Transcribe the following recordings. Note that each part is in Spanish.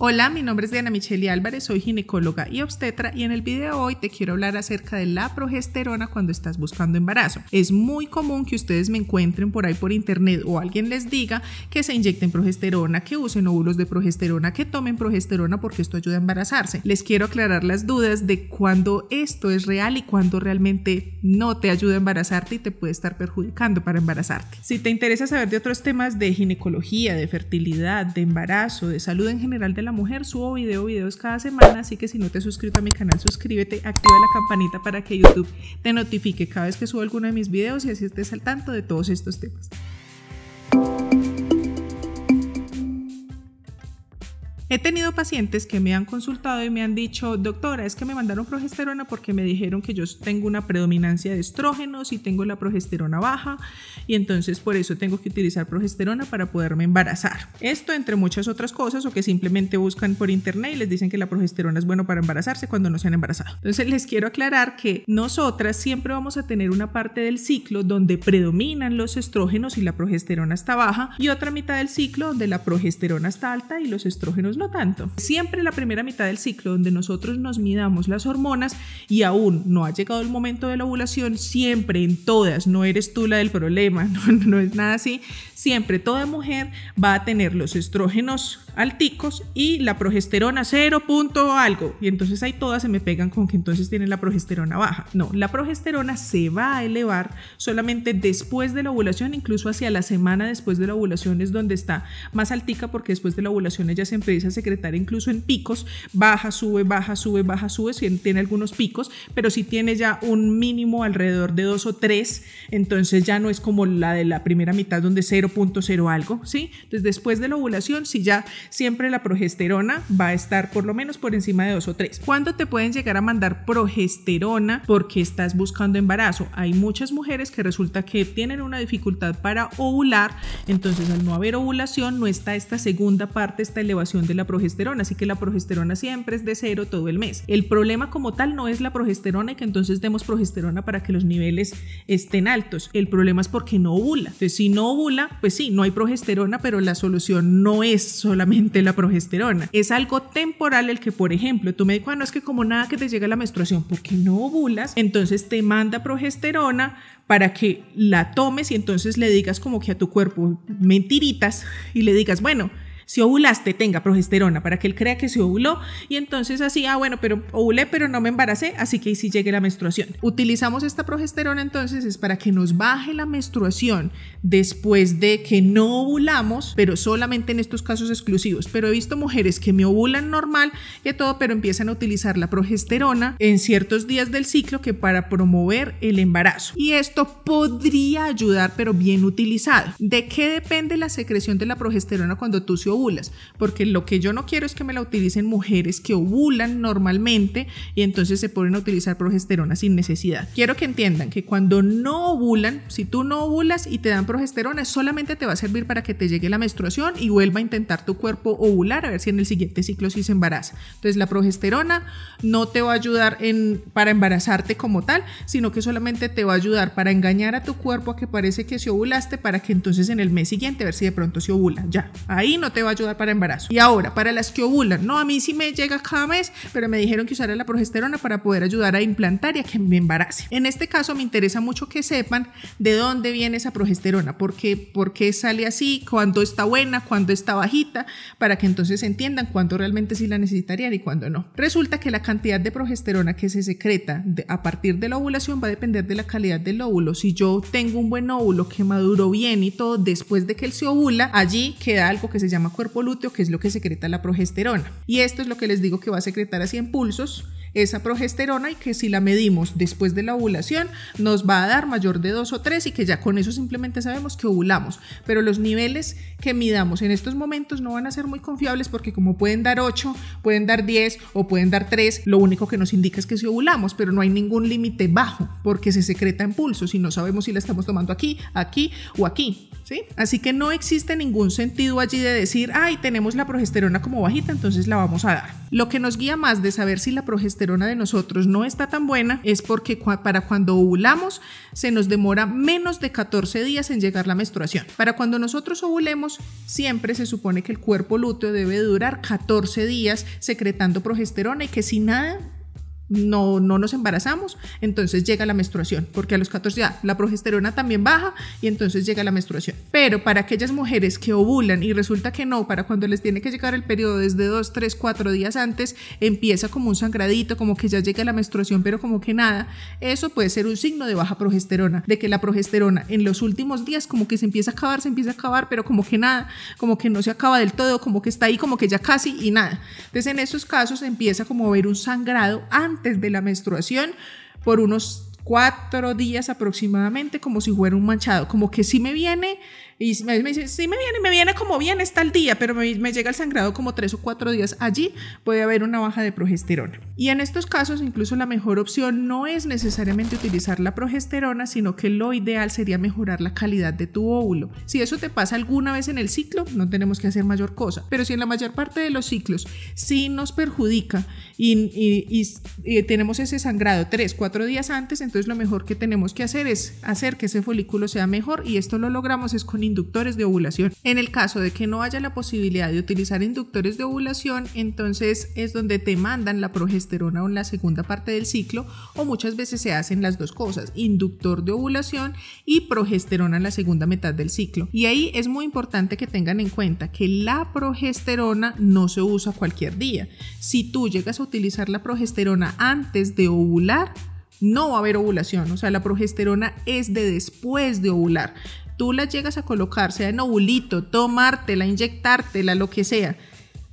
Hola, mi nombre es Diana michelle Álvarez, soy ginecóloga y obstetra y en el video de hoy te quiero hablar acerca de la progesterona cuando estás buscando embarazo. Es muy común que ustedes me encuentren por ahí por internet o alguien les diga que se inyecten progesterona, que usen óvulos de progesterona, que tomen progesterona porque esto ayuda a embarazarse. Les quiero aclarar las dudas de cuándo esto es real y cuándo realmente no te ayuda a embarazarte y te puede estar perjudicando para embarazarte. Si te interesa saber de otros temas de ginecología, de fertilidad, de embarazo, de salud en general Mujer, subo video, videos cada semana, así que si no te has suscrito a mi canal, suscríbete, activa la campanita para que YouTube te notifique cada vez que subo alguno de mis videos y así estés al tanto de todos estos temas. He tenido pacientes que me han consultado y me han dicho, doctora, es que me mandaron progesterona porque me dijeron que yo tengo una predominancia de estrógenos y tengo la progesterona baja y entonces por eso tengo que utilizar progesterona para poderme embarazar. Esto entre muchas otras cosas o que simplemente buscan por internet y les dicen que la progesterona es bueno para embarazarse cuando no se han embarazado. Entonces les quiero aclarar que nosotras siempre vamos a tener una parte del ciclo donde predominan los estrógenos y la progesterona está baja y otra mitad del ciclo donde la progesterona está alta y los estrógenos no tanto. Siempre la primera mitad del ciclo donde nosotros nos midamos las hormonas y aún no ha llegado el momento de la ovulación, siempre en todas, no eres tú la del problema, no, no es nada así, siempre toda mujer va a tener los estrógenos alticos y la progesterona 0. algo. Y entonces ahí todas se me pegan con que entonces tienen la progesterona baja. No, la progesterona se va a elevar solamente después de la ovulación, incluso hacia la semana después de la ovulación es donde está más altica porque después de la ovulación ella se empieza a secretar incluso en picos, baja, sube, baja, sube, baja, sube, si tiene algunos picos, pero si tiene ya un mínimo alrededor de dos o tres, entonces ya no es como la de la primera mitad donde 0.0 algo, ¿sí? Entonces después de la ovulación, si ya siempre la progesterona va a estar por lo menos por encima de dos o tres. ¿Cuándo te pueden llegar a mandar progesterona porque estás buscando embarazo? Hay muchas mujeres que resulta que tienen una dificultad para ovular, entonces al no haber ovulación no está esta segunda parte, esta elevación de la progesterona, así que la progesterona siempre es de cero todo el mes. El problema como tal no es la progesterona y que entonces demos progesterona para que los niveles estén altos. El problema es porque no ovula. si no ovula, pues sí, no hay progesterona, pero la solución no es solamente la progesterona. Es algo temporal el que, por ejemplo, tu médico, no es que como nada que te llegue la menstruación porque no ovulas, entonces te manda progesterona para que la tomes y entonces le digas como que a tu cuerpo mentiritas y le digas, bueno, si ovulaste, tenga progesterona para que él crea que se ovuló y entonces así, ah, bueno, pero ovulé, pero no me embaracé, así que ahí sí llegue la menstruación. Utilizamos esta progesterona entonces es para que nos baje la menstruación después de que no ovulamos, pero solamente en estos casos exclusivos. Pero he visto mujeres que me ovulan normal y todo, pero empiezan a utilizar la progesterona en ciertos días del ciclo que para promover el embarazo. Y esto podría ayudar, pero bien utilizado. ¿De qué depende la secreción de la progesterona cuando tú se ovulas? ovulas, porque lo que yo no quiero es que me la utilicen mujeres que ovulan normalmente y entonces se ponen a utilizar progesterona sin necesidad. Quiero que entiendan que cuando no ovulan, si tú no ovulas y te dan progesterona, solamente te va a servir para que te llegue la menstruación y vuelva a intentar tu cuerpo ovular a ver si en el siguiente ciclo sí se embaraza. Entonces la progesterona no te va a ayudar en, para embarazarte como tal, sino que solamente te va a ayudar para engañar a tu cuerpo a que parece que se ovulaste para que entonces en el mes siguiente a ver si de pronto se ovula. Ya, ahí no te va va ayudar para embarazo. Y ahora, para las que ovulan, no, a mí sí me llega cada mes, pero me dijeron que usara la progesterona para poder ayudar a implantar y a que me embarace. En este caso me interesa mucho que sepan de dónde viene esa progesterona, por qué, sale así, cuándo está buena, cuándo está bajita, para que entonces entiendan cuándo realmente sí la necesitarían y cuándo no. Resulta que la cantidad de progesterona que se secreta a partir de la ovulación va a depender de la calidad del óvulo. Si yo tengo un buen óvulo que maduró bien y todo, después de que él se ovula, allí queda algo que se llama cuerpo lúteo, que es lo que secreta la progesterona. Y esto es lo que les digo que va a secretar así en pulsos esa progesterona y que si la medimos después de la ovulación nos va a dar mayor de dos o tres y que ya con eso simplemente sabemos que ovulamos. Pero los niveles que midamos en estos momentos no van a ser muy confiables porque como pueden dar 8, pueden dar 10 o pueden dar 3, lo único que nos indica es que si ovulamos, pero no hay ningún límite bajo porque se secreta en pulsos y no sabemos si la estamos tomando aquí, aquí o aquí. Así que no existe ningún sentido allí de decir, ay, tenemos la progesterona como bajita, entonces la vamos a dar. Lo que nos guía más de saber si la progesterona de nosotros no está tan buena es porque para cuando ovulamos se nos demora menos de 14 días en llegar la menstruación. Para cuando nosotros ovulemos, siempre se supone que el cuerpo lúteo debe durar 14 días secretando progesterona y que si nada no, no nos embarazamos, entonces llega la menstruación, porque a los 14 ya la progesterona también baja y entonces llega la menstruación. Pero para aquellas mujeres que ovulan y resulta que no, para cuando les tiene que llegar el periodo desde 2, 3, 4 días antes, empieza como un sangradito, como que ya llega la menstruación, pero como que nada, eso puede ser un signo de baja progesterona, de que la progesterona en los últimos días como que se empieza a acabar, se empieza a acabar, pero como que nada, como que no se acaba del todo, como que está ahí, como que ya casi y nada. Entonces en esos casos empieza como a ver un sangrado antes desde de la menstruación por unos cuatro días aproximadamente, como si fuera un manchado, como que si me viene, y me, me, dice, sí me viene, me viene como bien está el día, pero me, me llega el sangrado como tres o cuatro días. Allí puede haber una baja de progesterona. Y en estos casos, incluso la mejor opción no es necesariamente utilizar la progesterona, sino que lo ideal sería mejorar la calidad de tu óvulo. Si eso te pasa alguna vez en el ciclo, no tenemos que hacer mayor cosa. Pero si en la mayor parte de los ciclos sí nos perjudica y, y, y, tenemos ese sangrado tres, cuatro días antes, entonces lo mejor que tenemos que hacer es hacer que ese folículo sea mejor y esto lo logramos es con inductores de ovulación. En el caso de que no haya la posibilidad de utilizar inductores de ovulación, entonces es donde te mandan la progesterona en la segunda parte del ciclo o muchas veces se hacen las dos cosas, inductor de ovulación y progesterona en la segunda mitad del ciclo. Y ahí es muy importante que tengan en cuenta que la progesterona no se usa cualquier día. Si tú llegas a utilizar la progesterona antes de ovular, no va a haber ovulación, o sea, la progesterona es de después de ovular tú la llegas a colocar, sea en ovulito, tomártela, inyectártela, lo que sea,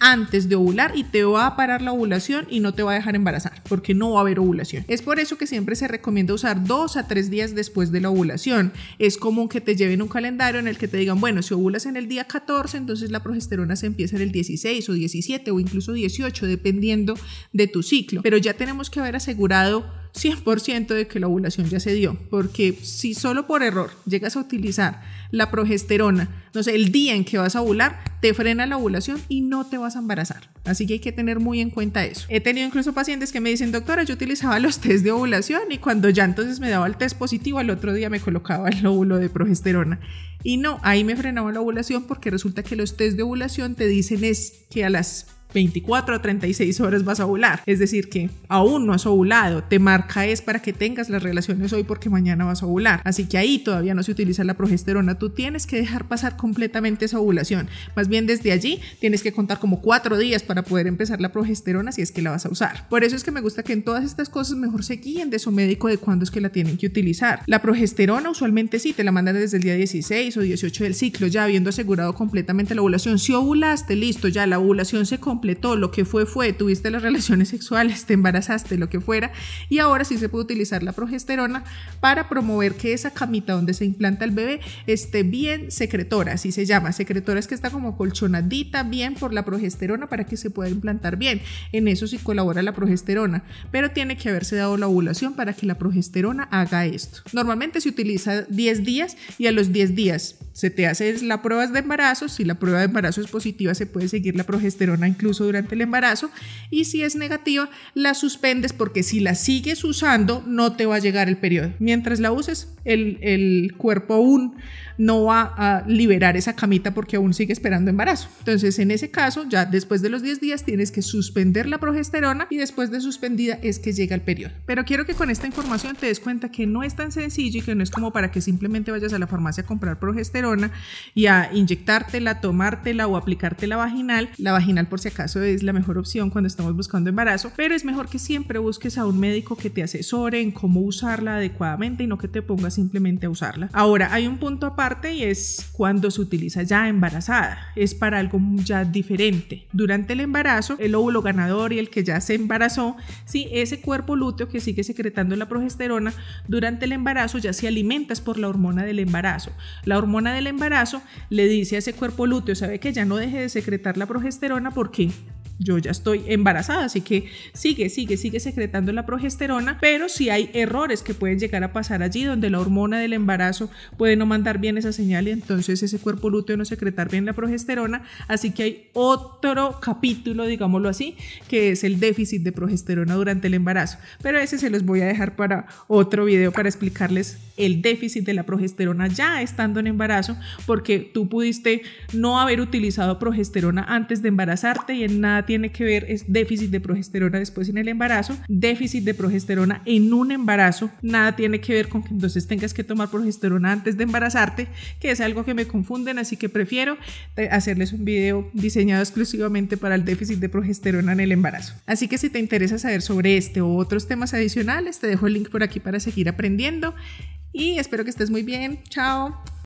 antes de ovular y te va a parar la ovulación y no te va a dejar embarazar porque no va a haber ovulación. Es por eso que siempre se recomienda usar dos a tres días después de la ovulación. Es común que te lleven un calendario en el que te digan, bueno, si ovulas en el día 14, entonces la progesterona se empieza en el 16 o 17 o incluso 18, dependiendo de tu ciclo. Pero ya tenemos que haber asegurado 100% de que la ovulación ya se dio, porque si solo por error llegas a utilizar la progesterona, no sé, el día en que vas a ovular, te frena la ovulación y no te vas a embarazar. Así que hay que tener muy en cuenta eso. He tenido incluso pacientes que me dicen, doctora, yo utilizaba los test de ovulación y cuando ya entonces me daba el test positivo, al otro día me colocaba el óvulo de progesterona. Y no, ahí me frenaba la ovulación porque resulta que los test de ovulación te dicen es que a las 24 a 36 horas vas a ovular. Es decir, que aún no has ovulado, te marca es para que tengas las relaciones hoy porque mañana vas a ovular. Así que ahí todavía no se utiliza la progesterona. Tú tienes que dejar pasar completamente esa ovulación. Más bien desde allí tienes que contar como cuatro días para poder empezar la progesterona si es que la vas a usar. Por eso es que me gusta que en todas estas cosas mejor se guíen de su médico de cuándo es que la tienen que utilizar. La progesterona usualmente sí, te la mandan desde el día 16 o 18 del ciclo, ya habiendo asegurado completamente la ovulación. Si ovulaste, listo, ya la ovulación se completa lo que fue fue, tuviste las relaciones sexuales, te embarazaste, lo que fuera, y ahora sí se puede utilizar la progesterona para promover que esa camita donde se implanta el bebé esté bien secretora, así se llama, secretora es que está como colchonadita bien por la progesterona para que se pueda implantar bien, en eso sí colabora la progesterona, pero tiene que haberse dado la ovulación para que la progesterona haga esto. Normalmente se utiliza 10 días y a los 10 días se te hace la pruebas de embarazo, si la prueba de embarazo es positiva se puede seguir la progesterona incluso uso durante el embarazo. Y si es negativa, la suspendes porque si la sigues usando, no te va a llegar el periodo. Mientras la uses, el, cuerpo aún no va a liberar esa camita porque aún sigue esperando embarazo. Entonces, en ese caso, ya después de los 10 días tienes que suspender la progesterona y después de suspendida es que llega el periodo. Pero quiero que con esta información te des cuenta que no es tan sencillo y que no es como para que simplemente vayas a la farmacia a comprar progesterona y a inyectártela, tomártela o aplicarte la vaginal. La vaginal, por si acaso, caso es la mejor opción cuando estamos buscando embarazo, pero es mejor que siempre busques a un médico que te asesore en cómo usarla adecuadamente y no que te pongas simplemente a usarla. Ahora, hay un punto aparte y es cuando se utiliza ya embarazada. Es para algo ya diferente. Durante el embarazo, el óvulo ganador y el que ya se embarazó, sí, ese cuerpo lúteo que sigue secretando la progesterona durante el embarazo ya se alimentas por la hormona del embarazo. La hormona del embarazo le dice a ese cuerpo lúteo, sabe que ya no deje de secretar la progesterona porque Bye. yo ya estoy embarazada, así que sigue, sigue, sigue secretando la progesterona, pero si hay errores que pueden llegar a pasar allí, donde la hormona del embarazo puede no mandar bien esa señal y entonces ese cuerpo lúteo no secretar bien la progesterona, así que hay otro capítulo, digámoslo así, que es el déficit de progesterona durante el embarazo, pero ese se los voy a dejar para otro video para explicarles el déficit de la progesterona ya estando en embarazo, porque tú pudiste no haber utilizado progesterona antes de embarazarte y en nada tiene que ver es déficit de progesterona después en el embarazo, déficit de progesterona en un embarazo, nada tiene que ver con que entonces tengas que tomar progesterona antes de embarazarte, que es algo que me confunden, así que prefiero eh, hacerles un video diseñado exclusivamente para el déficit de progesterona en el embarazo. Así que si te interesa saber sobre este o otros temas adicionales, te dejo el link por aquí para seguir aprendiendo y espero que estés muy bien. Chao.